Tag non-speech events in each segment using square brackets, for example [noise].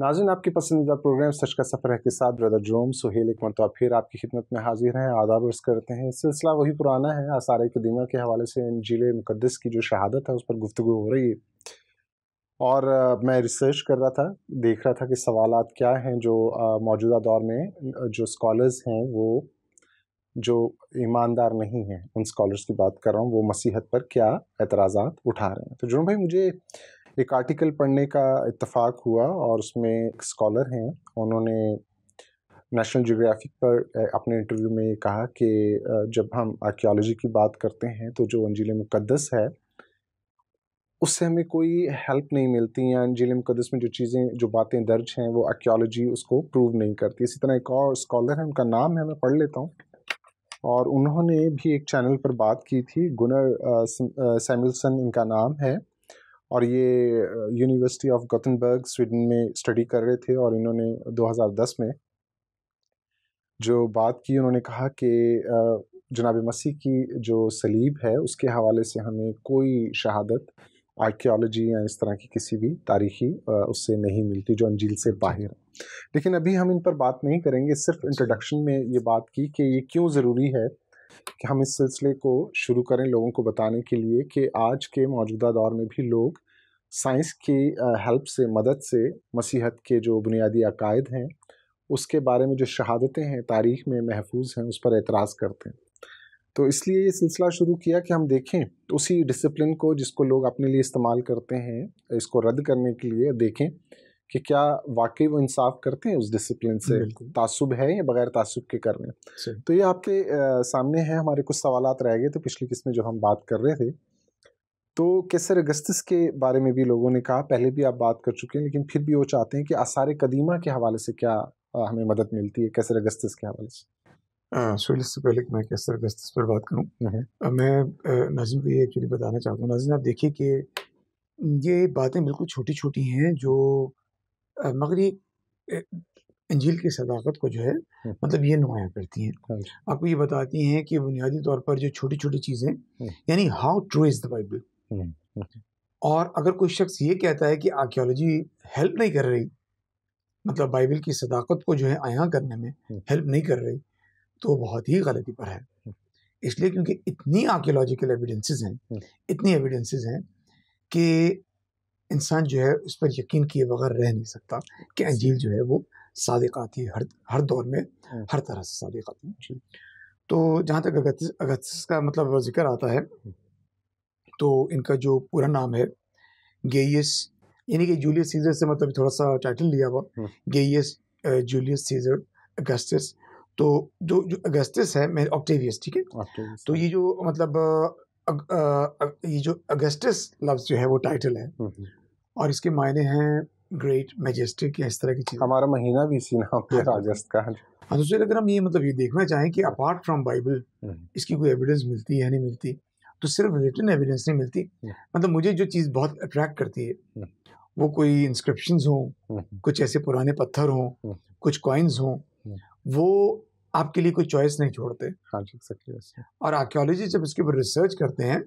नाजिन आपके पसंदीदा प्रोग्राम सच का सफ़र है के साथ ब्रदर जोम सुहेल एक मरतबा तो फिर आपकी खिदमत में हाजिर हैं आदाब अर्ज करते हैं सिलसिला वही पुराना है आसार कदीमा के हवाले से जिले मुकदस की जो शहादत है उस पर गुफ्तु हो रही है और आ, मैं रिसर्च कर रहा था देख रहा था कि सवाल क्या हैं जो मौजूदा दौर में जो स्कॉलर्स हैं वो जो ईमानदार नहीं हैं उन स्कॉलर्स की बात कर रहा हूँ वो मसीहत पर क्या एतराज़ा उठा रहे हैं तो जुर्म भाई मुझे एक आर्टिकल पढ़ने का इतफ़ाक़ हुआ और उसमें एक स्कॉलर हैं उन्होंने नेशनल जोग्राफिक पर अपने इंटरव्यू में ये कहा कि जब हम आर्कियोलॉजी की बात करते हैं तो जो अंजील मुकदस है उससे हमें कोई हेल्प नहीं मिलती या अंजील मुकदस में जो चीज़ें जो बातें दर्ज हैं वो आर्कियोलॉजी उसको प्रूव नहीं करती इसी तरह एक और स्कॉलर है उनका नाम है मैं पढ़ लेता हूँ और उन्होंने भी एक चैनल पर बात की थी गुनर सैमुलसन इनका नाम है और ये यूनिवर्सिटी ऑफ गोथनबर्ग स्वीडन में स्टडी कर रहे थे और इन्होंने 2010 में जो बात की उन्होंने कहा कि जनाब मसीह की जो सलीब है उसके हवाले से हमें कोई शहादत आर्कियोलॉजी या इस तरह की किसी भी तारीखी उससे नहीं मिलती जो अंजील से बाहर है लेकिन अभी हम इन पर बात नहीं करेंगे सिर्फ इंट्रोडक्शन में ये बात की कि ये क्यों ज़रूरी है कि हम इस सिलसिले को शुरू करें लोगों को बताने के लिए कि आज के मौजूदा दौर में भी लोग साइंस की हेल्प से मदद से मसीहत के जो बुनियादी अकायद हैं उसके बारे में जो शहादतें हैं तारीख में महफूज हैं उस पर एतराज़ करते हैं तो इसलिए ये सिलसिला शुरू किया कि हम देखें उसी डिसिप्लिन को जिसको लोग अपने लिए इस्तेमाल करते हैं इसको रद्द करने के लिए देखें कि क्या वाकई वो इंसाफ करते हैं उस डिसिप्लिन से तासुब है या बगैर तासुब के कर रहे हैं तो ये आपके आ, सामने है हमारे कुछ सवाल रह गए थे पिछली किस्त में जो हम बात कर रहे थे तो कैसर अगस्तिस के बारे में भी लोगों ने कहा पहले भी आप बात कर चुके हैं लेकिन फिर भी वो चाहते हैं कि आसार कदीमा के हवाले से क्या हमें मदद मिलती है कैसर अगस्तिस के हवाले से शोल से पहले मैं कैसर अगस्तिस पर बात करूँ हम्म, हम्म। मैं नाजिम को ये एक्चुअली बताना चाहता हूँ नाजिम आप देखिए कि ये बातें बिल्कुल छोटी छोटी हैं जो मगर ये अंजील की सदाकत को जो है मतलब ये नुमाया करती हैं हाँ आपको ये बताती हैं कि बुनियादी तौर पर जो छोटी छोटी चीज़ें यानी how true is the Bible और अगर कोई शख्स ये कहता है कि आर्कियोलॉजी हेल्प नहीं कर रही मतलब बाइबल की सदाकत को जो है आया करने में हेल्प नहीं कर रही तो बहुत ही गलती पर है इसलिए क्योंकि इतनी आर्कियोलॉजिकल एविडेंसेस हैं इतनी एविडेंसेस हैं कि इंसान जो है उस पर यकीन किए बगैर रह नहीं सकता कि अंजील जो है वो सदक आती है हर हर दौर में हाँ। हर तरह से सदक आती है तो जहाँ तक अगत अगत का मतलब जिक्र आता है हाँ। तो इनका जो पूरा नाम है गेयस यानी कि जूलियस सीजर से मतलब थोड़ा सा टाइटल लिया हुआ हाँ। गेयस जूलियस सीजर अगस्टस तो जो जो अगस्टस है मैं ऑक्टेवियस ठीक है तो ये जो मतलब अग, अग, अग, ये जो अगस्टस लफ्ज जो है वो टाइटल है और इसके मायने हैं ग्रेट मैजेस्टिक या इस तरह की चीज़ हमारा महीना भी इसी नाम पे राजस्थान हाँ दूसरी तो अगर हम ये मतलब ये देखना चाहें कि अपार्ट फ्रॉम बाइबल इसकी कोई एविडेंस मिलती है नहीं मिलती तो सिर्फ रिटर्न एविडेंस नहीं मिलती मतलब मुझे जो चीज़ बहुत अट्रैक्ट करती है वो कोई इंस्क्रिप्शन हों कुछ ऐसे पुराने पत्थर हों कुछ कॉइन्स हों वो आपके लिए कोई चॉइस नहीं छोड़ते हाँ, और आर्क्योलॉजी जब इसके ऊपर रिसर्च करते हैं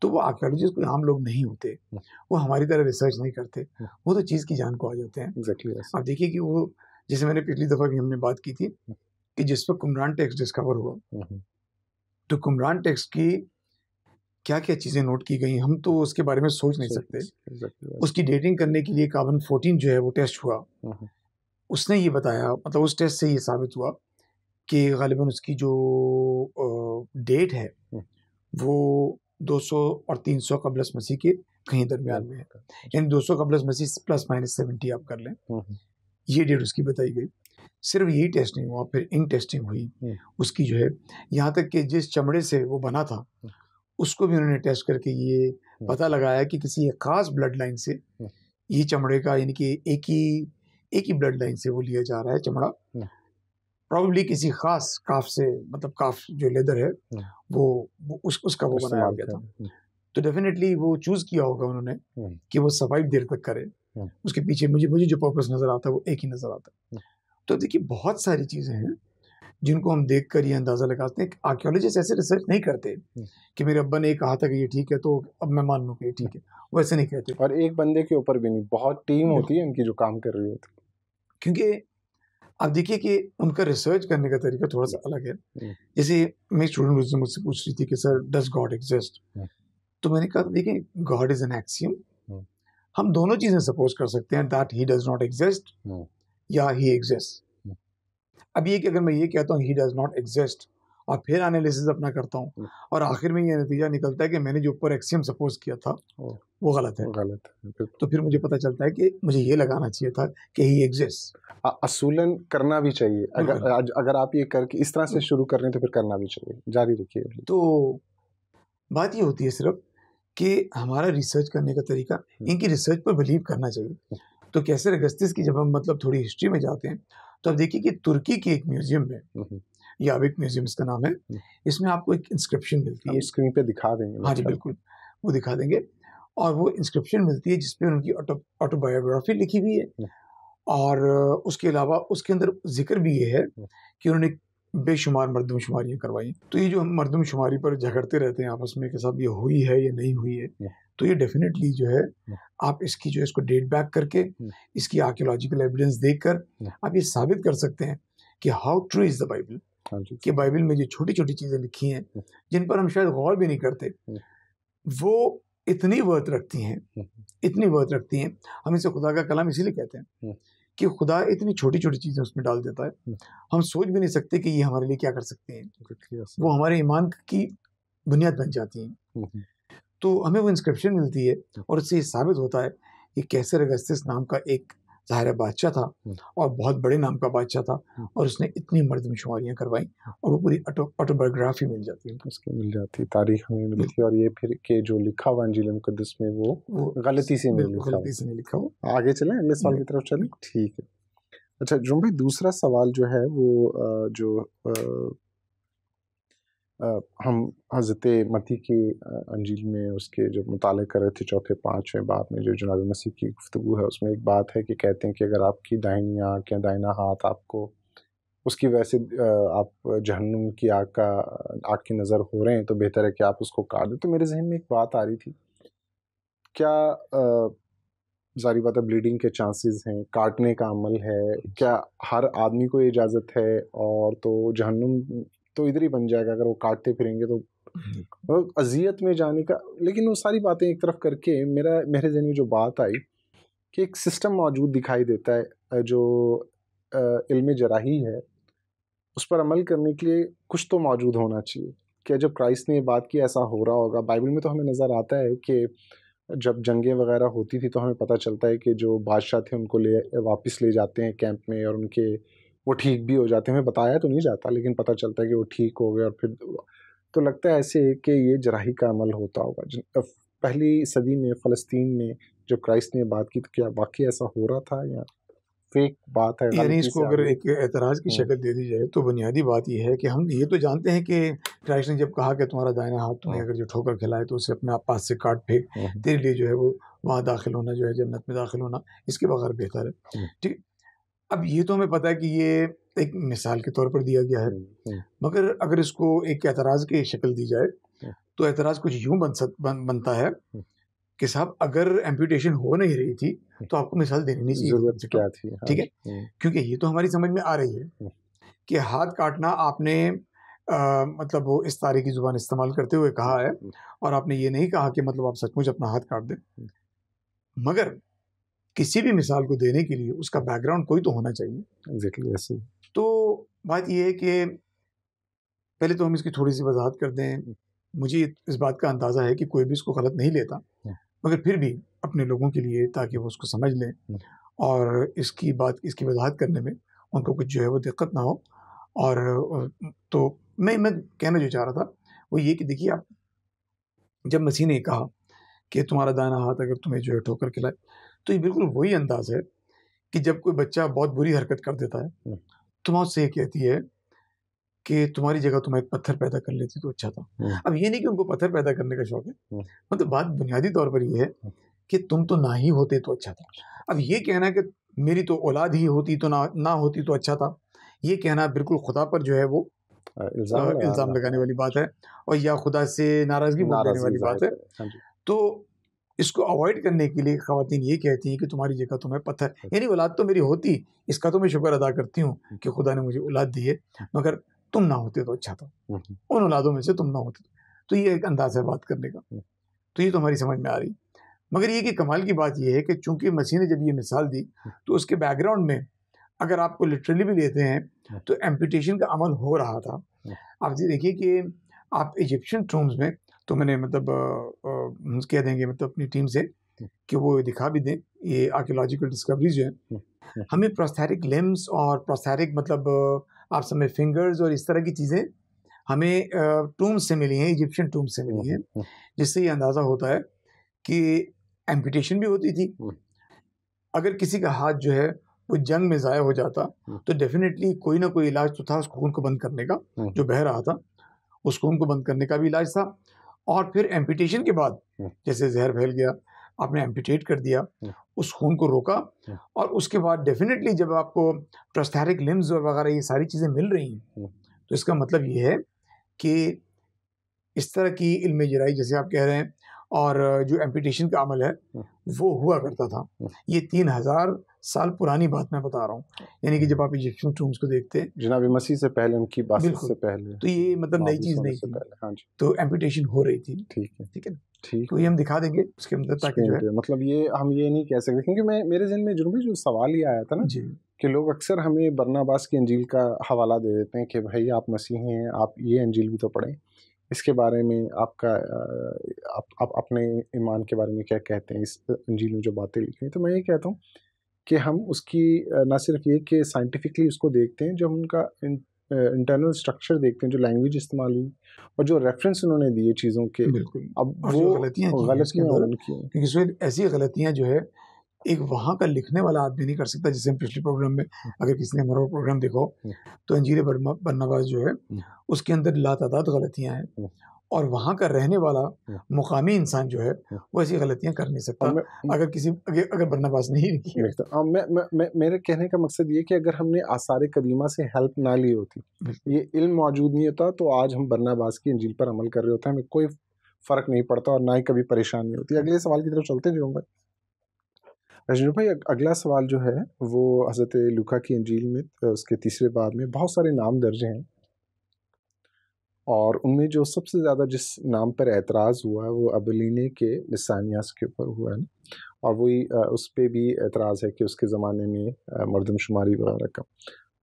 तो वो आर्कियोलॉजिस्ट कोई आम लोग नहीं होते हम्म। वो हमारी तरह रिसर्च नहीं करते हम्म। वो तो चीज़ की जान को आ जाते हैं exactly आप देखिए कि वो जैसे मैंने पिछली दफ़ा भी हमने बात की थी हम्म। कि जिस पर कुमरान टेक्स्ट डिस्कवर हुआ तो कुमरान टेक्स्ट की क्या क्या चीज़ें नोट की गई हम तो उसके बारे में सोच नहीं सकते उसकी डेटिंग करने के लिए कार्बन फोर्टीन जो है वो टेस्ट हुआ उसने ये बताया मतलब उस टेस्ट से ये साबित हुआ कि गालिबा उसकी जो डेट है वो 200 और 300 सौ कबलस मसीह के कहीं दरमियान में है अच्छा। यानी 200 सौ कबलस मसीह प्लस माइनस सेवेंटी आप कर लें हम्म, हम्म। ये डेट उसकी बताई गई सिर्फ यही टेस्टिंग हुआ फिर इन टेस्टिंग हुई हम्म। उसकी जो है यहाँ तक कि जिस चमड़े से वो बना था उसको भी उन्होंने टेस्ट करके ये पता लगाया कि किसी एक खास ब्लड लाइन से ये चमड़े का यानी कि एक ही एक ही ब्लड लाइन से वो लिया जा रहा है चमड़ा प्रॉब्ली किसी खास काफ से मतलब काफ जो लेदर है हाँ। वो, वो उस उसका वो बनाया गया था तो डेफिनेटली वो चूज किया होगा उन्होंने हाँ। कि वो सर्वाइव देर तक करे हाँ। उसके पीछे मुझे मुझे जो पर्पस नज़र आता है वो एक ही नज़र आता है तो देखिए बहुत सारी चीज़ें हैं जिनको हम देख कर ये अंदाज़ा लगाते हैं आर्क्योलॉजिस्ट ऐसे रिसर्च नहीं करते कि मेरे अब्बा ने कहा था कि ये ठीक है तो अब मैं मान लू कि ये ठीक है वो ऐसे नहीं कहते और एक बंदे के ऊपर भी नहीं बहुत टीम होती है इनकी जो काम कर रही होती क्योंकि आप देखिए कि उनका रिसर्च करने का तरीका थोड़ा सा अलग है जैसे मैं स्टूडेंट मुझसे पूछ रही थी कि सर डज गॉड एग्जिस्ट तो मैंने कहा देखिए गॉड इज एन एक्सियम हम दोनों चीजें सपोज कर सकते हैं that he does not exist या ही एग्जिस्ट अब ये कि अगर मैं ये कहता हूँ ही डज नॉट एग्जिस्ट और फिर एनालिसिस अपना करता हूँ हम्म। और आखिर में ये नतीजा निकलता है कि मैंने जो ऊपर एक्सियम सपोज किया था वो गलत है गलत है तो फिर मुझे पता चलता है कि मुझे ये लगाना चाहिए था कि ही एग्जिस्ट असूलन करना भी चाहिए अगर हाँ। अगर आप ये करके इस तरह से हम्म। शुरू कर रहे तो फिर करना भी चाहिए जारी रखिए तो बात ये होती है सिर्फ कि हमारा रिसर्च करने का तरीका हम्म। इनकी रिसर्च पर बिलीव करना चाहिए तो कैसे अगस्तिस की जब हम मतलब थोड़ी हिस्ट्री में जाते हैं तो आप देखिए कि तुर्की के एक म्यूजियम में याविक म्यूजियम इसका नाम है इसमें आपको एक इंस्क्रिप्शन मिलती है स्क्रीन पे दिखा देंगे हाँ जी बिल्कुल वो दिखा देंगे और वो इंस्क्रिप्शन मिलती है जिसपे उनकी ऑटोबायोग्राफी लिखी हुई है हम्म। और उसके अलावा उसके अंदर जिक्र भी ये है हम्म। कि उन्होंने बेशुमार मरदमशुमारियाँ करवाई तो ये जो हम मरदमशुमारी पर झगड़ते रहते हैं आपस में कि साहब ये हुई है या नहीं हुई है हम्म। तो ये डेफिनेटली जो है आप इसकी जो इसको डेट बैक करके इसकी आर्कियोलॉजिकल एविडेंस देख कर आप ये साबित कर सकते हैं कि how true is the Bible हाँ कि बाइबल में जो छोटी छोटी चीज़ें लिखी हैं हाँ। जिन पर हम शायद गौर भी नहीं करते हाँ। वो इतनी वर्त रखती हैं इतनी वर्त रखती हैं हम इसे खुदा का कलाम इसीलिए कहते हैं कि खुदा इतनी छोटी छोटी चीज़ें उसमें डाल देता है हम सोच भी नहीं सकते कि ये हमारे लिए क्या कर सकते हैं वो हमारे ईमान की बुनियाद बन जाती हैं तो हमें वो इंस्क्रिप्शन मिलती है और उससे ये साबित होता है कि कैसे रगस्तिस नाम का एक ज़ाहिर बादशाह था हम्म। और बहुत बड़े नाम का बादशाह था हम्म। और उसने इतनी शुमारियाँ करवाईं और वो पूरी ऑटोबायोग्राफी मिल जाती है उसकी मिल जाती है तारीख में मिलती और ये फिर के जो लिखा हुआ अंजील मुकदस में वो, गलती से नहीं गलती से नहीं लिखा हुआ आगे चले अगले सवाल हम्म। की तरफ चले ठीक है अच्छा जुम भाई दूसरा सवाल जो है वो जो हम हज़रत मती के अंजील में उसके जब मुताल कर रहे थे चौथे पाँचवें बाद में जो जनाब मसीह की गुफ्तु है उसमें एक बात है कि कहते हैं कि अगर आपकी दाइनी आँख या दाइना हाथ आपको उसकी वजह से आप जहनुम की आग का आग की नज़र हो रहे हैं तो बेहतर है कि आप उसको काट दें तो मेरे जहन में एक बात आ रही थी क्या जारी बात है ब्लीडिंग के चांसेस हैं काटने का अमल है क्या हर आदमी को इजाज़त है और तो जहनुम तो इधर ही बन जाएगा अगर वो काटते फिरेंगे तो अजियत में जाने का लेकिन वो सारी बातें एक तरफ करके मेरा मेरे जहन में जो बात आई कि एक सिस्टम मौजूद दिखाई देता है जो इल्म जराही है उस पर अमल करने के लिए कुछ तो मौजूद होना चाहिए क्या जब क्राइस्ट ने ये बात की ऐसा हो रहा होगा बाइबल में तो हमें नज़र आता है कि जब जंगें वगैरह होती थी तो हमें पता चलता है कि जो बादशाह थे उनको ले वापस ले जाते हैं कैंप में और उनके वो ठीक भी हो जाते हैं हमें बताया तो नहीं जाता लेकिन पता चलता है कि वो ठीक हो गए और फिर तो लगता है ऐसे कि ये जराही का अमल होता होगा पहली सदी में फ़लस्तीन में जो क्राइस्ट ने बात की तो क्या वाकई ऐसा हो रहा था या फेक बात है यानी इसको अगर एक एतराज़ की शक्ल दे दी जाए तो बुनियादी बात यह है कि हम ये तो जानते हैं कि क्राइस्ट ने जब कहा कि तुम्हारा दायना हाथ तुम्हें हाँ। अगर जो ठोकर खिलाए तो उसे अपने आप पास से काट फेंक हाँ। तेरे लिए जो है वो वहाँ दाखिल होना जो है जन्नत में दाखिल होना इसके बगैर बेहतर है ठीक अब ये तो हमें पता है कि ये एक मिसाल के तौर पर दिया गया है हम्म, हम्म। मगर अगर इसको एक एतराज़ की शक्ल दी जाए हम्म। तो एतराज़ कुछ यूं बन सक बन, बनता है कि साहब अगर एम्प्यूटेशन हो नहीं रही थी तो आपको मिसाल देनी नहीं चाहिए क्या थी हाँ, ठीक है क्योंकि ये तो हमारी समझ में आ रही है कि हाथ काटना आपने आ, मतलब वो इस तारे की ज़ुबान इस्तेमाल करते हुए कहा है और आपने ये नहीं कहा कि मतलब आप सचमुच अपना हाथ काट दें मगर किसी भी मिसाल को देने के लिए उसका बैकग्राउंड कोई तो होना चाहिए एग्जैक्टली exactly, ऐसे तो बात यह है कि पहले तो हम इसकी थोड़ी सी वजाहत कर दें hmm. मुझे इस बात का अंदाज़ा है कि कोई भी इसको गलत नहीं लेता मगर फिर भी अपने लोगों के लिए ताकि वो उसको समझ लें hmm. और इसकी बात इसकी वजाहत करने में उनको कुछ जो है वो दिक्कत ना हो और तो मैं मैं कहना जो चाह रहा था वो ये कि देखिए आप जब मसीह ने कहा कि तुम्हारा दाना हाथ अगर तुम्हें जो है ठोकर खिलाए तो ये बिल्कुल वही अंदाज है कि जब कोई बच्चा बहुत बुरी हरकत कर देता है हम्म। तो माँ उससे ये कहती है कि तुम्हारी जगह तुम्हें तो एक पत्थर पैदा कर लेती तो अच्छा था हम्म। अब ये नहीं कि उनको पत्थर पैदा करने का शौक है हम्म। मतलब तो बात बुनियादी तौर पर ये है कि तुम तो ना ही होते तो अच्छा था अब ये कहना कि मेरी तो औलाद ही होती तो ना ना होती तो अच्छा था ये कहना बिल्कुल खुदा पर जो है वो इल्ज़ाम लगाने वाली बात है और या खुदा से नाराज़गी नाराज वाली बात है तो इसको अवॉइड करने के लिए खातन ये कहती हैं कि तुम्हारी जगह तुम्हें तो पत्थर यानी औलाद तो मेरी होती इसका तो मैं शुक्र अदा करती हूँ कि खुदा ने मुझे औलाद दी है मगर तुम ना होते तो अच्छा था उन औलादों में से तुम ना होते तो ये एक अंदाज है बात करने का तो ये तो हमारी समझ में आ रही मगर ये कि कमाल की बात यह है कि चूंकि मसीह ने जब ये मिसाल दी तो उसके बैकग्राउंड में अगर आपको लिटरली भी लेते हैं तो एम्पिटेशन का अमल हो रहा था आप जी देखिए कि आप इजिप्शियन टूम्स में तो मैंने मतलब कह देंगे मतलब अपनी टीम से कि वो दिखा भी दें ये आर्कियोलॉजिकल डिस्कवरी जो है हमें प्रोस्थेरिक लिम्स और प्रोस्थेरिक मतलब आप समय फिंगर्स और इस तरह की चीज़ें हमें टूम्स से मिली हैं इजिप्शियन टूम्स से मिली हैं जिससे ये अंदाज़ा होता है कि एम्पिटेशन भी होती थी अगर किसी का हाथ जो है वो जंग में ज़ाया हो जाता तो डेफिनेटली कोई ना कोई इलाज तो था उस खून को बंद करने का जो बह रहा था उस खून को बंद करने का भी इलाज था और फिर एम्पिटेशन के बाद हम्म। जैसे जहर फैल गया आपने एम्पिटेट कर दिया हम्म। उस खून को रोका हम्म। और उसके बाद डेफिनेटली जब आपको ट्रस्थैरिक लिम्स और वगैरह ये सारी चीज़ें मिल रही हैं तो इसका मतलब ये है कि इस तरह की इल्म जराई जैसे आप कह रहे हैं और जो एम्पिटेशन का अमल है वो हुआ करता था ये तीन हज़ार साल पुरानी बात मैं बता रहा हूँ यानी कि जब आप इजिप्शियन टूम्स को देखते हैं जनाब मसीह से पहले उनकी बात से पहले तो ये मतलब नई चीज़ नहीं थी हाँ जी तो एम्पिटेशन हो रही थी ठीक है ठीक है ठीक तो ये हम दिखा देंगे उसके मतलब ताकि जो है मतलब ये हम ये नहीं कह सकते क्योंकि मैं मेरे जहन में जो भी जो सवाल ही आया था ना जी कि लोग अक्सर हमें बरनाबास की अंजील का हवाला दे देते हैं कि भाई आप मसीह हैं आप ये अंजील भी तो पढ़ें इसके बारे में आपका आप, आप अपने ईमान के बारे में क्या कहते हैं इस अंजील में जो बातें लिखी हैं तो मैं ये कहता हूँ कि हम उसकी ना सिर्फ ये कि साइंटिफिकली उसको देखते हैं जो हम उनका इंटरनल स्ट्रक्चर देखते हैं जो लैंग्वेज इस्तेमाल हुई और जो रेफरेंस उन्होंने दिए चीज़ों के अब वो गलतियाँ गलत क्योंकि उसमें ऐसी गलतियाँ जो है एक वहाँ का लिखने वाला आदमी नहीं कर सकता जैसे हम पिछले प्रोग्राम में हम्म। अगर किसी ने हमारा प्रोग्राम देखो हम्म। तो अंजीर बन्नावास जो है हम्म। उसके अंदर ला तादाद गलतियाँ हैं और वहाँ का रहने वाला हाँ। मुकामी इंसान जो है हाँ। वो ऐसी गलतियाँ कर नहीं सकता अगर किसी अगर, अगर नहीं की हाँ, मैं, मैं, मैं मेरे कहने का मकसद ये कि अगर हमने आसार कदीमा से हेल्प ना ली होती ये इल्म मौजूद नहीं होता तो आज हम बरनाबाज की इंजील पर अमल कर रहे होते हमें कोई फ़र्क नहीं पड़ता और ना ही कभी परेशानी होती अगले सवाल की तरफ चलते जो भाई रजनू भाई अगला सवाल जो है वो हज़रत लुका की अंजील में उसके तीसरे बाद में बहुत सारे नाम दर्ज हैं और उनमें जो सबसे ज़्यादा जिस नाम पर एतराज़ हुआ है वो अबलीने के लसानियास के ऊपर हुआ है और वही उस पर भी एतराज़ है कि उसके ज़माने में मरदमशुमारी वगैरह का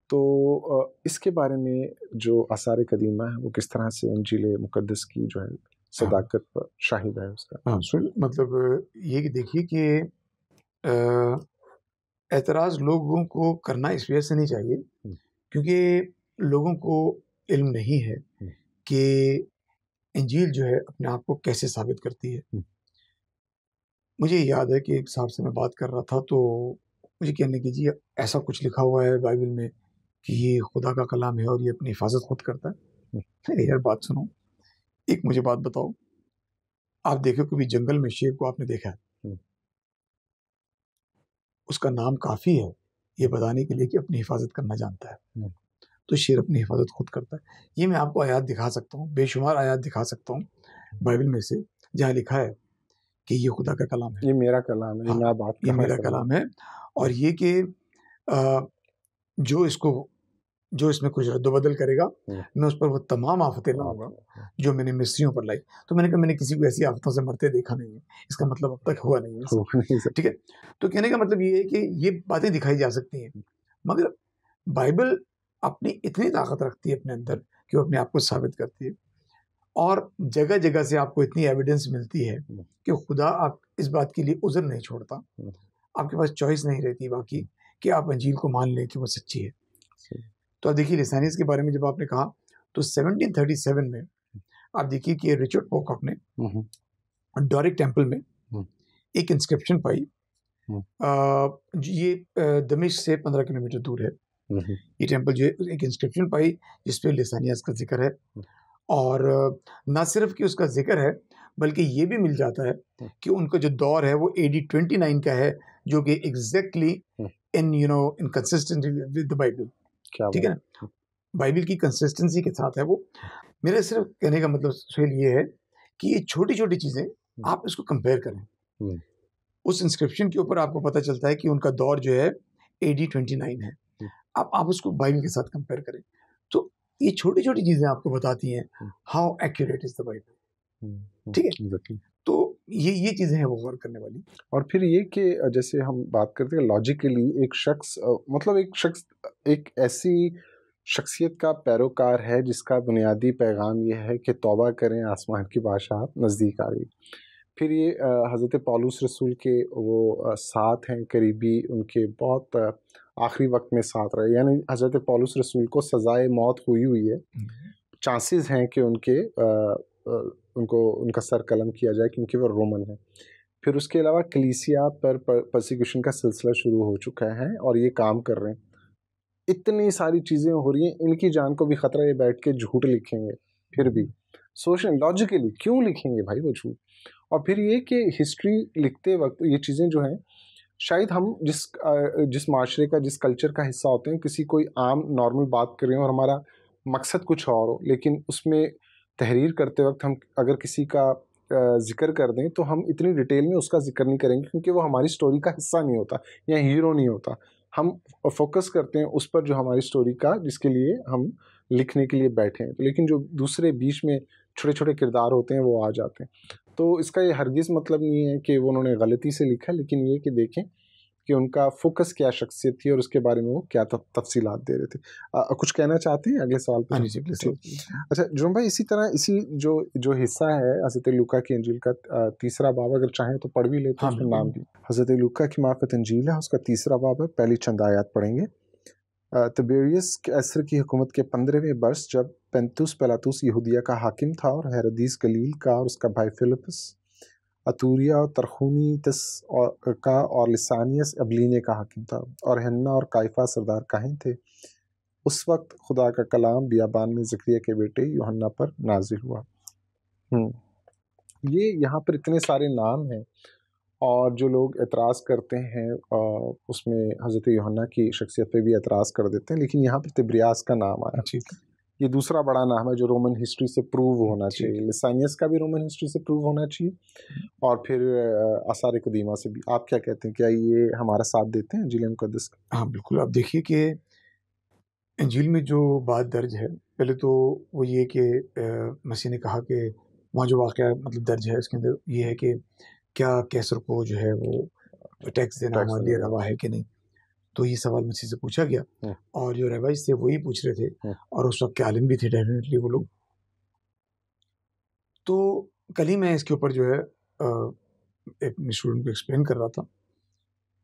तो इसके बारे में जो आसार कदीमा है वो किस तरह से इंजील मुकदस की जो है सदाकत पर शाहिद है उसका हाँ सुन मतलब ये देखिए कि एतराज़ लोगों को करना इस वजह से नहीं चाहिए हम्म। क्योंकि लोगों को इल्म नहीं है हम्म। कि इंजील जो है अपने आप को कैसे साबित करती है हम्म। मुझे याद है कि एक साहब से मैं बात कर रहा था तो मुझे कहने की जी ऐसा कुछ लिखा हुआ है बाइबल में कि ये खुदा का कलाम है और ये अपनी हिफाजत खुद करता है हम्म। अरे यार बात सुनो एक मुझे बात बताओ आप देखो कभी जंगल में शेर को आपने देखा है हम्म। उसका नाम काफ़ी है ये बताने के लिए कि अपनी हिफाजत करना जानता है तो शेर अपनी हिफाजत खुद करता है ये मैं आपको आयात दिखा सकता हूँ बेशुमार आयात दिखा सकता हूँ बाइबल में से जहाँ लिखा है कि ये खुदा का कलाम है ये मेरा कलाम है हाँ, बात ये मेरा कलाम है और ये कि जो इसको जो इसमें कुछ रद्दबदल करेगा हम्म। मैं उस पर वो तमाम आफतें लाऊंगा हाँ। जो मैंने मिस्रियों पर लाई तो मैंने कहा मैंने किसी को ऐसी आफतों से मरते देखा नहीं है इसका मतलब अब तक हुआ नहीं है ठीक है तो कहने का मतलब ये है कि ये बातें दिखाई जा सकती हैं मगर बाइबल अपनी इतनी ताकत रखती है अपने अंदर कि वो अपने आप को साबित करती है और जगह जगह से आपको इतनी एविडेंस मिलती है हम्म। कि खुदा आप इस बात के लिए उज़र नहीं छोड़ता हम्म। आपके पास चॉइस नहीं रहती बाकी कि आप अंजील को मान लें कि वो सच्ची है तो आप देखिए लिसानिस के बारे में जब आपने कहा तो 1737 में आप देखिए कि रिचर्ड पोक ने हम्म। डॉरिक टेम्पल में एक इंस्क्रिप्शन पाई आ, ये दमिश से पंद्रह किलोमीटर दूर है ये टेम्पल जो है एक इंस्क्रिप्शन पाई जिसपे लिसानियास का जिक्र है और ना सिर्फ कि उसका जिक्र है बल्कि ये भी मिल जाता है कि उनका जो दौर है वो ए डी ट्वेंटी नाइन का है जो कि exactly in you know in consistency with the Bible ठीक है ना बाइबल की कंसिस्टेंसी के साथ है वो मेरे सिर्फ कहने का मतलब सुहेल ये है कि ये छोटी छोटी चीज़ें आप इसको कंपेयर करें उस इंस्क्रिप्शन के ऊपर आपको पता चलता है कि उनका दौर जो है ए डी ट्वेंटी नाइन है आप आप उसको बाइबल के साथ कंपेयर करें तो ये छोटी छोटी चीज़ें आपको बताती हैं how accurate is the Bible ठीक है exactly. तो ये ये चीज़ें हैं वो गौर करने वाली और फिर ये कि जैसे हम बात करते हैं लॉजिकली एक शख्स मतलब एक शख्स एक ऐसी शख्सियत का पैरोकार है जिसका बुनियादी पैगाम यह है कि तौबा करें आसमान की बादशाह नज़दीक आ गई फिर ये हज़रत पालूस रसूल के वो साथ हैं करीबी उनके बहुत आखिरी वक्त में साथ रहे यानी हज़रत पॉलुस रसूल को सज़ाए मौत हुई हुई है हम्म। चांसेस हैं कि उनके आ, आ, उनको उनका सर कलम किया जाए क्योंकि वह रोमन है फिर उसके अलावा कलीसिया पर प्रोसिक्यूशन का सिलसिला शुरू हो चुका है और ये काम कर रहे हैं इतनी सारी चीज़ें हो रही हैं इनकी जान को भी ख़तरा ये बैठ के झूठ लिखेंगे फिर भी सोशल लॉजिकली क्यों लिखेंगे भाई वो झूठ और फिर ये कि हिस्ट्री लिखते वक्त ये चीज़ें जो हैं शायद हम जिस जिस माशरे का जिस कल्चर का हिस्सा होते हैं किसी कोई आम नॉर्मल बात करें और हमारा मकसद कुछ और हो लेकिन उसमें तहरीर करते वक्त हम अगर किसी का जिक्र कर दें तो हम इतनी डिटेल में उसका जिक्र नहीं करेंगे क्योंकि वो हमारी स्टोरी का हिस्सा नहीं होता या हीरो नहीं होता हम फोकस करते हैं उस पर जो हमारी स्टोरी का जिसके लिए हम लिखने के लिए बैठे हैं तो लेकिन जो दूसरे बीच में छोटे छोटे किरदार होते हैं वो आ जाते हैं तो इसका ये हरगिज़ मतलब नहीं है कि उन्होंने गलती से लिखा लेकिन ये कि देखें कि उनका फोकस क्या शख्सियत थी और उसके बारे में वो क्या तफसीलात दे रहे थे आ, कुछ कहना चाहते हैं अगले सवाल पर हाँ अच्छा जुम्मन भाई इसी तरह इसी जो जो हिस्सा है हज़रत लुका की अंजील का तीसरा बाब अगर चाहें तो पढ़ भी लेते हैं हाँ, नाम भी हज़रत लुका की माफ़त अंजील है उसका तीसरा बाब है पहली चंद आयात पढ़ेंगे तबेरियस असर की हुकूमत के पंद्रहवें वर्ष जब पेंतुस पलातुस यहूदिया का हाकिम था और हैरदीस गलील का और उसका भाई फिलिपस अतूरिया और तरखूनी और, का और लिसानियस अबलीने का हाकिम था और हन्ना और कायफा सरदार काहिन थे उस वक्त खुदा का कलाम बियाबान में जक्रिया के बेटे योहन्ना पर नाजिल हुआ हम्म, ये यहाँ पर इतने सारे नाम हैं और जो लोग एतराज़ करते हैं उसमें हज़रत योना की शख्सियत पे भी एतराज़ कर देते हैं लेकिन यहाँ पे तिब्रियास का नाम आया ये दूसरा बड़ा नाम है जो रोमन हिस्ट्री से प्रूव होना चाहिए लिसानियस का भी रोमन हिस्ट्री से प्रूव होना चाहिए हम्म। और फिर आसार कदीमा से भी आप क्या कहते हैं क्या ये हमारा साथ देते हैं जिले मुकदस का हाँ बिल्कुल आप देखिए कि झील में जो बात दर्ज है पहले तो वो ये कि मसीह ने कहा कि वहाँ जो वाक़ मतलब दर्ज है उसके अंदर ये है कि क्या कैसर को जो है वो टैक्स देना हमारे लिए रवा है कि नहीं तो ये सवाल मुझसे से पूछा गया हम्म। और जो रवाइज थे वही पूछ रहे थे हम्म। और उस वक्त के आलिम भी थे डेफिनेटली वो लोग तो कल ही मैं इसके ऊपर जो है एक स्टूडेंट को एक्सप्लेन कर रहा था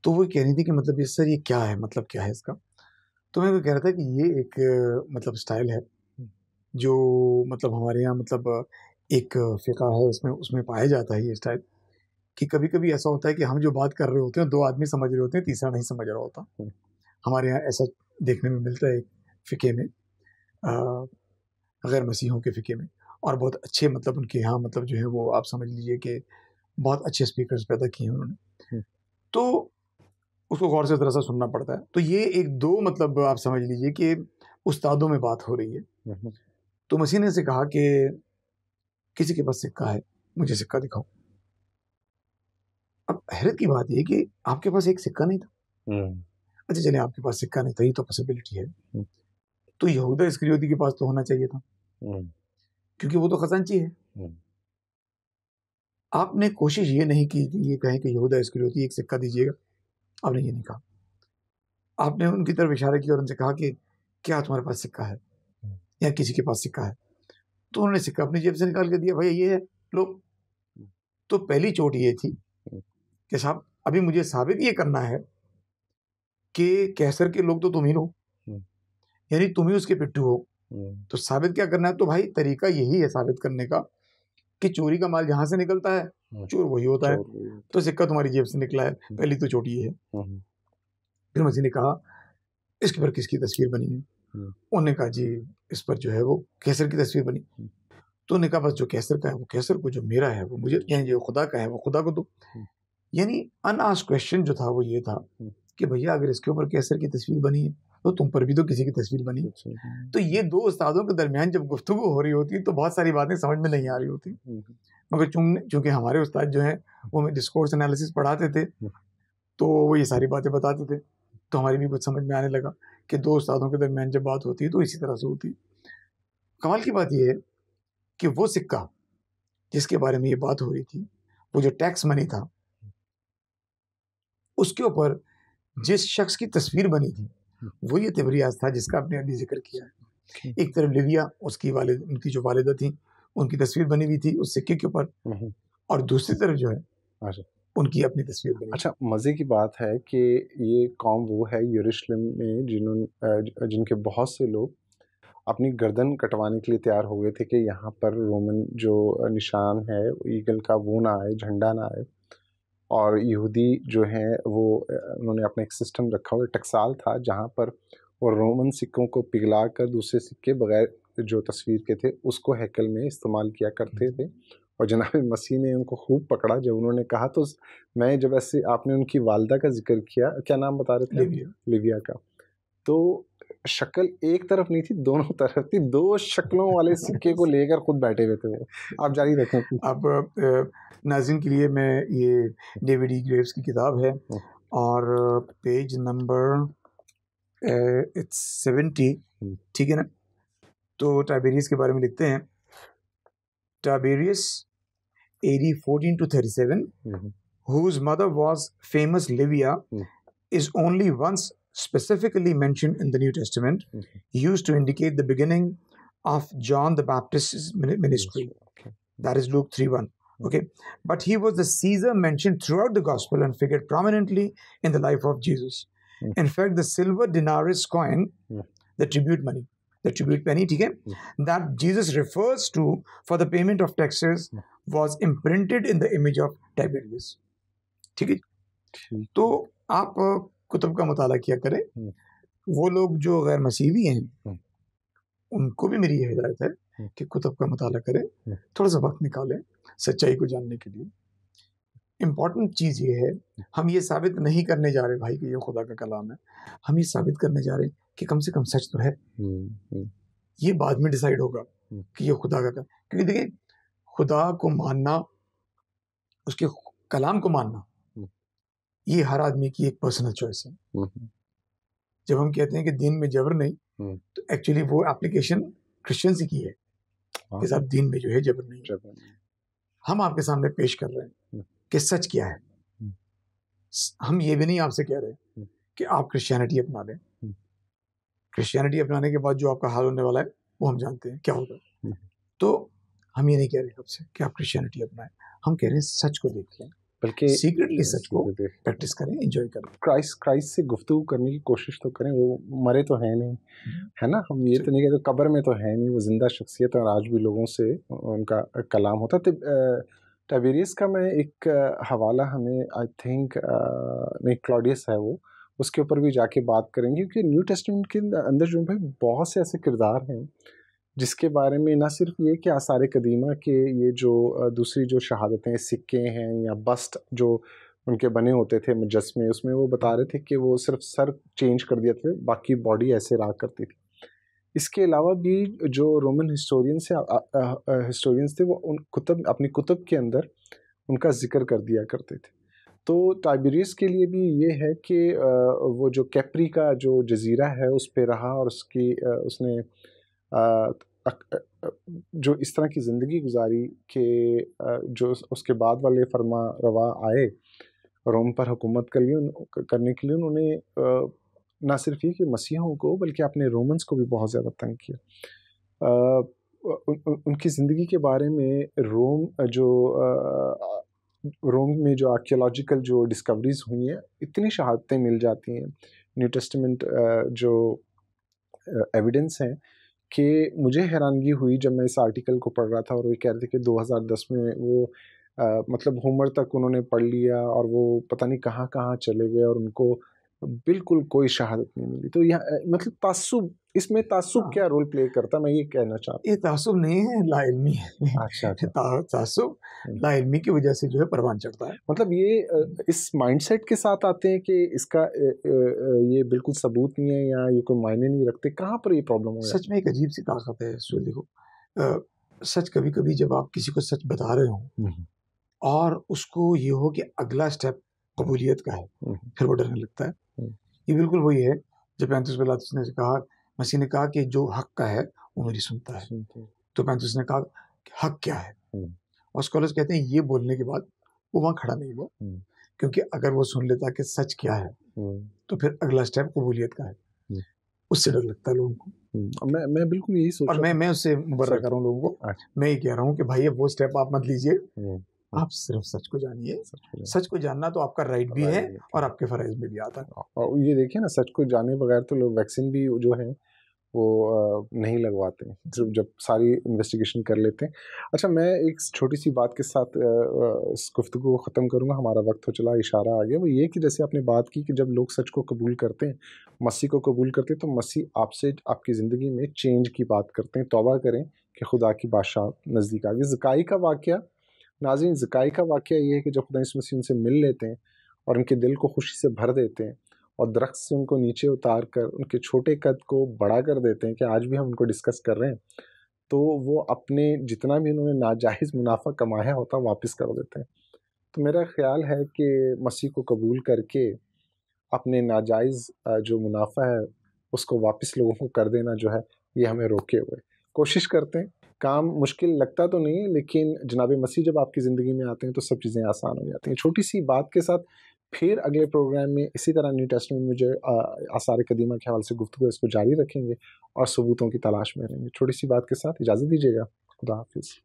तो वो कह रही थी कि मतलब ये सर ये क्या है मतलब क्या है इसका तो मैं वो कह रहा था कि ये एक मतलब स्टाइल है जो मतलब हमारे यहाँ मतलब एक फ़िका है उसमें उसमें पाया जाता है ये स्टाइल कि कभी कभी ऐसा होता है कि हम जो बात कर रहे होते हैं दो आदमी समझ रहे होते हैं तीसरा नहीं समझ रहा होता हम्म। हमारे यहाँ ऐसा देखने में मिलता है फ़िके में गैर मसीहों के फ़िके में और बहुत अच्छे मतलब उनके यहाँ मतलब जो है वो आप समझ लीजिए कि बहुत अच्छे स्पीकर्स पैदा किए हैं उन्होंने हम्म। तो उसको गौर से ज़रा सा सुनना पड़ता है तो ये एक दो मतलब आप समझ लीजिए कि उस्तादों में बात हो रही है हम्म, तो मसीह ने से कहा कि किसी के पास सिक्का है मुझे सिक्का दिखाओ अब हैरत की बात यह कि आपके पास एक सिक्का नहीं था हम्म। अच्छा चले आपके पास सिक्का नहीं था तो ये तो पॉसिबिलिटी है हम्म। तो यहूदा इसकरियोदी के पास तो होना चाहिए था हम्म। क्योंकि वो तो खजानची है आपने कोशिश ये नहीं की कि ये कहें कि यहूदा इसकरियोदी एक सिक्का दीजिएगा आपने ये नहीं कहा आपने उनकी तरफ इशारा किया और उनसे कहा कि क्या तुम्हारे पास सिक्का है या किसी के पास सिक्का है तो उन्होंने सिक्का अपनी जेब से निकाल के दिया भैया ये है लो तो पहली चोट ये थी कि साहब अभी मुझे साबित ये करना है कि कैसर के लोग तो तुम ही हो यानी तुम ही उसके पिट्ठू हो तो साबित क्या करना है तो भाई तरीका यही है साबित करने का कि चोरी का माल जहां से निकलता है चोर वही होता है तो सिक्का तुम्हारी जेब से निकला है पहली तो चोटी है फिर मसीह ने कहा इसके पर किसकी तस्वीर बनी है उन्होंने कहा जी इस पर जो है वो कैसर की तस्वीर बनी तो उन्होंने कहा बस जो कैसर का है वो कैसर को जो मेरा है वो मुझे यानी जो खुदा का है वो खुदा को दो यानी अनआस क्वेश्चन जो था वो ये था हम्म। कि भैया अगर इसके ऊपर कैसर की तस्वीर बनी है तो तुम पर भी तो किसी की तस्वीर बनी अच्छा, हाँ। तो ये दो उस्तादों के दरमियान जब गुफ्तु हो रही होती है तो बहुत सारी बातें समझ में नहीं आ रही होती हम्म। मगर चूंकि हमारे उस्ताद जो हैं वो हमें डिस्कोर्स एनालिसिस पढ़ाते थे हम्म। तो वो ये सारी बातें बताते थे तो हमारी भी कुछ समझ में आने लगा कि दो उस्तादों के दरमियान जब बात होती है तो इसी तरह से होती कमाल की बात यह है कि वो सिक्का जिसके बारे में ये बात हो रही थी वो जो टैक्स मनी था उसके ऊपर हम्म। जिस शख्स की तस्वीर बनी थी हम्म। वो ये तबरियाज था जिसका आपने अभी जिक्र किया है एक तरफ लिविया उसकी वाले उनकी जो वालदा थी उनकी तस्वीर बनी हुई थी उस सिक्के के ऊपर हम्म। और दूसरी तरफ जो है अच्छा। उनकी अपनी तस्वीर बनी अच्छा मज़े की बात है कि ये कौम वो है यरूशलेम में जिन्होंने जिनके बहुत से लोग अपनी गर्दन कटवाने के लिए तैयार हो गए थे कि यहाँ पर रोमन जो निशान है ईगल का वो ना आए झंडा ना आए और यहूदी जो हैं वो उन्होंने अपना एक सिस्टम रखा हुआ टकसाल था जहाँ पर वो रोमन सिक्कों को पिघला कर दूसरे सिक्के बगैर जो तस्वीर के थे उसको हैकल में इस्तेमाल किया करते हम्म। थे और जनाब मसीह ने उनको खूब पकड़ा जब उन्होंने कहा तो मैं जब ऐसे आपने उनकी वालदा का जिक्र किया क्या नाम बता रहे थे लिविया लिविया का तो शक्ल एक तरफ नहीं थी दोनों तरफ थी दो शक्लों वाले सिक्के को लेकर खुद बैठे हुए थे आप जारी रखें अब नाजिन के लिए मैं ये डेविड ई ग्रेव्स की किताब है और पेज नंबर सेवेंटी हम्म। ठीक है ना तो टाइबेरियस के बारे में लिखते हैं Tiberius AD fourteen to thirty seven whose mother was famous Livia is only once specifically mentioned in the New Testament, okay. Mm-hmm. used to indicate the beginning of John the Baptist's ministry. Okay. That is Luke 3 1. Mm-hmm. Okay, but he was the Caesar mentioned throughout the gospel and figured prominently in the life of Jesus. Mm-hmm. In fact, the silver denarius coin, the tribute money, the tribute penny, okay, that Jesus refers to for the payment of taxes was imprinted in the image of Tiberius. ठीक है तो आप कुतुब का मताल किया करें हम्म। वो लोग जो गैर मसीबी हैं हम्म। उनको भी मेरी यह हिदायत है हम्म। कि कुतुब का मताल करें थोड़ा सा वक्त निकालें सच्चाई को जानने के लिए इम्पॉर्टेंट चीज़ ये है हम ये साबित नहीं करने जा रहे भाई कि ये खुदा का कलाम है हम ये साबित करने जा रहे हैं कि कम से कम सच तो है ये बाद में डिसाइड होगा कि ये खुदा का क्योंकि देखिए खुदा को मानना उसके कलाम को मानना ये हर आदमी की एक पर्सनल चॉइस है हम्म, हम्म। जब हम कहते हैं कि दिन में जबर नहीं हम्म। तो एक्चुअली वो एप्लीकेशन क्रिश्चियन से की है हाँ। कि साहब दिन में जो है जबर नहीं हम आपके सामने पेश कर रहे हैं कि सच क्या है हम ये भी नहीं आपसे कह रहे कि आप क्रिश्चियनिटी अपना लें क्रिश्चियनिटी अपनाने के बाद जो आपका हाल होने वाला है वो हम जानते हैं क्या होगा तो हम ये नहीं कह रहे आपसे कि आप क्रिश्चियनिटी अपनाएं हम कह रहे हैं सच को लें बल्कि सीक्रेटली सच को प्रैक्टिस करें एंजॉय करें क्राइस्ट क्राइस्ट से गुफ्तु करने की कोशिश तो करें वो मरे तो हैं नहीं हम्म। है ना हम ये तो नहीं कहते कब्र में तो है नहीं वो ज़िंदा शख्सियत और आज भी लोगों से उनका कलाम होता तो टबेरियस का मैं एक हवाला हमें आई थिंक नहीं क्लॉडियस है वो उसके ऊपर भी जाके बात करेंगे क्योंकि न्यू टेस्टमेंट के अंदर जो है बहुत से ऐसे किरदार हैं जिसके बारे में ना सिर्फ ये कि आसार कदीमा के ये जो दूसरी जो शहादतें सिक्के हैं या बस्ट जो उनके बने होते थे मुजस्मे उसमें वो बता रहे थे कि वो सिर्फ सर चेंज कर दिया थे बाकी बॉडी ऐसे रहा करती थी इसके अलावा भी जो रोमन हिस्टोरियंस हैं हिस्टोरियंस थे वो उन कुतब अपनी कुतब के अंदर उनका जिक्र कर दिया करते थे तो टाइबेरियस के लिए भी ये है कि वो जो कैपरी का जो जजीरा है उस पर रहा और उसकी उसने जो इस तरह की ज़िंदगी गुजारी के जो उसके बाद वाले फरमा रवा आए रोम पर हुकूमत कर लिए करने के लिए उन्होंने ना सिर्फ ये कि मसीहों को बल्कि अपने रोमन्स को भी बहुत ज़्यादा तंग किया उन, उनकी ज़िंदगी के बारे में रोम जो रोम में जो आर्कियोलॉजिकल जो डिस्कवरीज हुई हैं इतनी शहादतें मिल जाती हैं न्यू टेस्टमेंट जो एविडेंस हैं कि मुझे हैरानगी हुई जब मैं इस आर्टिकल को पढ़ रहा था और वे कह रहे थे कि 2010 में वो आ, मतलब होमर तक उन्होंने पढ़ लिया और वो पता नहीं कहाँ कहाँ चले गए और उनको बिल्कुल कोई शहादत नहीं मिली तो यह मतलब तासुब इसमें तासुब हाँ। क्या रोल प्ले करता मैं ये कहना चाहता हूँ ये तासुब नहीं है लाइलमी है अच्छा, अच्छा। [laughs] तासुब हम्म। लाइलमी की वजह से जो है परवान चढ़ता है मतलब ये इस माइंडसेट के साथ आते हैं कि इसका ये बिल्कुल सबूत नहीं है या ये कोई मायने नहीं रखते कहाँ पर ये प्रॉब्लम है सच में एक अजीब सी ताकत है इसमें देखो सच कभी कभी जब आप किसी को सच बता रहे हो हम्म, हम्म। और उसको ये हो कि अगला स्टेप कबूलियत का है फिर वो डरने लगता है ये बिल्कुल वही है जो पैंतीस पिलातुस ने कहा मसीह ने कहा कि जो हक का है वो मेरी सुनता है तो पैंतीस ने कहा कि हक क्या है हम्म। और स्कॉलर्स कहते हैं ये बोलने के बाद वो वहाँ खड़ा नहीं हुआ हम्म। क्योंकि अगर वो सुन लेता कि सच क्या है हम्म। तो फिर अगला स्टेप कबूलियत का है उससे डर लगता है लोगों को मैं मैं बिल्कुल यही सोच और मैं मैं उससे मुबर कर रहा हूँ लोगों को अच्छा। मैं ये कह रहा हूँ कि भाई वो स्टेप आप मत लीजिए आप सिर्फ सच को जानिए सच को जानना तो आपका राइट भी है और आपके फरज में भी आता है और ये देखिए ना सच को जाने बगैर तो लोग वैक्सीन भी जो है वो नहीं लगवाते जब जब सारी इन्वेस्टिगेशन कर लेते हैं अच्छा मैं एक छोटी सी बात के साथ इस गुफ्तु को ख़त्म करूँगा हमारा वक्त हो चला इशारा आ गया वो ये कि जैसे आपने बात की कि जब लोग सच को कबूल करते हैं मसीह को कबूल करते हैं तो मसीह आपसे आपकी ज़िंदगी में चेंज की बात करते हैं तोबा करें कि खुदा की बादशाह नज़दीक आ गई जकाई का वाक़ नाजिन ज़काई का वाक़ ये है कि जब खुदा मसीह उनसे मिल लेते हैं और उनके दिल को खुशी से भर देते हैं और दरख्त से उनको नीचे उतार कर उनके छोटे कद को बड़ा कर देते हैं कि आज भी हम उनको डिस्कस कर रहे हैं तो वो अपने जितना भी उन्होंने नाजायज़ मुनाफा कमाया होता वापस कर देते हैं तो मेरा ख्याल है कि मसीह को कबूल करके अपने नाजायज़ जो मुनाफा है उसको वापस लोगों को कर देना जो है ये हमें रोके हुए कोशिश करते हैं काम मुश्किल लगता तो नहीं है लेकिन जनाब मसीह जब आपकी ज़िंदगी में आते हैं तो सब चीज़ें आसान हो जाती हैं छोटी सी बात के साथ फिर अगले प्रोग्राम में इसी तरह न्यू टेस्ट में मुझे आसार कदीमा के हवाले से गुफ्तु इसको जारी रखेंगे और सबूतों की तलाश में रहेंगे छोटी सी बात के साथ इजाज़त दीजिएगा खुदा हाफिज़